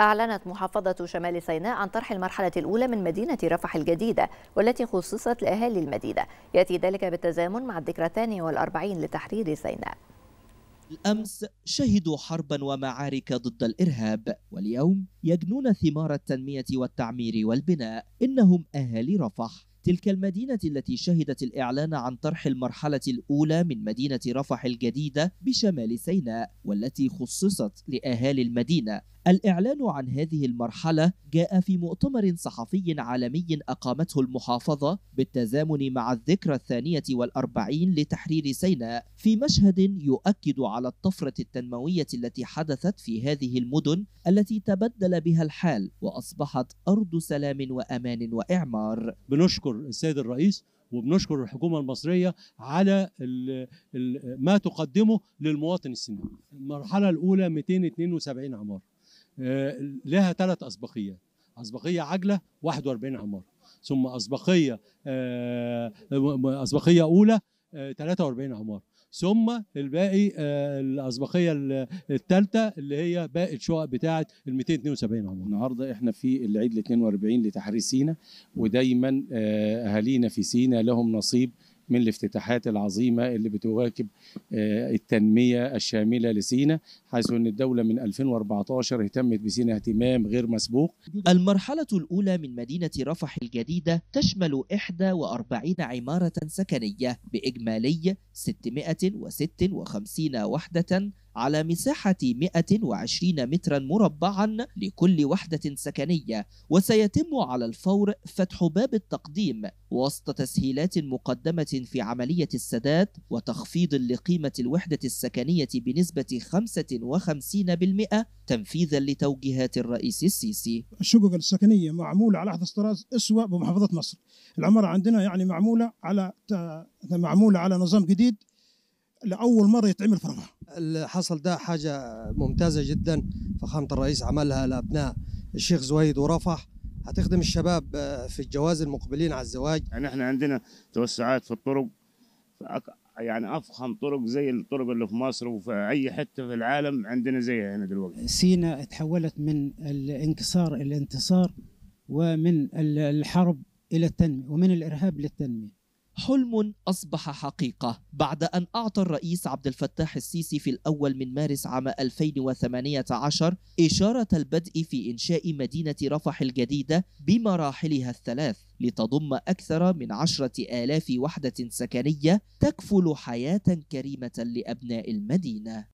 أعلنت محافظة شمال سيناء عن طرح المرحلة الأولى من مدينة رفح الجديدة والتي خصصت لأهالي المدينة يأتي ذلك بالتزامن مع الذكرى الثانية والأربعين لتحرير سيناء الأمس شهدوا حربا ومعارك ضد الإرهاب واليوم يجنون ثمار التنمية والتعمير والبناء إنهم أهالي رفح تلك المدينة التي شهدت الإعلان عن طرح المرحلة الأولى من مدينة رفح الجديدة بشمال سيناء والتي خصصت لأهالي المدينة الإعلان عن هذه المرحلة جاء في مؤتمر صحفي عالمي أقامته المحافظة بالتزامن مع الذكرى الثانية والأربعين لتحرير سيناء في مشهد يؤكد على الطفرة التنموية التي حدثت في هذه المدن التي تبدل بها الحال وأصبحت أرض سلام وأمان وإعمار بنشكر السيد الرئيس وبنشكر الحكومه المصريه على ما تقدمه للمواطن السيناوي. المرحله الاولى 272 عمار آه، لها ثلاث أسبقيات أسبقية عجلة 41 عمارة ثم أسبقية آه، أسبقية أولى 43 آه، عمارة ثم الباقي الأسبقية الثالثة اللي هي باقي الشقق بتاعة ال 272 عمارة النهاردة احنا في العيد ال 42 لتحرير سينا ودايما أهالينا في سينا لهم نصيب من الافتتاحات العظيمة اللي بتواكب آه، التنمية الشاملة لسينا حيث أن الدولة من 2014 اهتمت بسينا اهتمام غير مسبوق المرحلة الأولى من مدينة رفح الجديدة تشمل 41 عمارة سكنية بإجمالي 656 وحدة على مساحة 120 مترا مربعا لكل وحدة سكنية وسيتم على الفور فتح باب التقديم وسط تسهيلات مقدمة في عملية السداد وتخفيض لقيمة الوحدة السكنية بنسبة 55% تنفيذا لتوجيهات الرئيس السيسي الشقق السكنية معمولة على أحدث طراز أسوأ بمحافظة مصر العمارة عندنا يعني معمولة على معمولة على نظام جديد لأول مرة يتعمل في رفح اللي حصل ده حاجه ممتازه جدا فخامه الرئيس عملها لابناء الشيخ زويد ورفح هتخدم الشباب آه، في الجواز المقبلين على الزواج يعني احنا عندنا توسعات في الطرق يعني افخم طرق زي الطرق اللي في مصر وفي اي حته في العالم عندنا زيها هنا دلوقتي سينا تحولت من الانكسار الى الانتصار ومن الحرب الى التنميه ومن الارهاب للتنميه حلم أصبح حقيقة بعد أن أعطى الرئيس عبد الفتاح السيسي في الأول من مارس عام 2018 إشارة البدء في إنشاء مدينة رفح الجديدة بمراحلها الثلاث لتضم أكثر من عشرة آلاف وحدة سكنية تكفل حياة كريمة لأبناء المدينة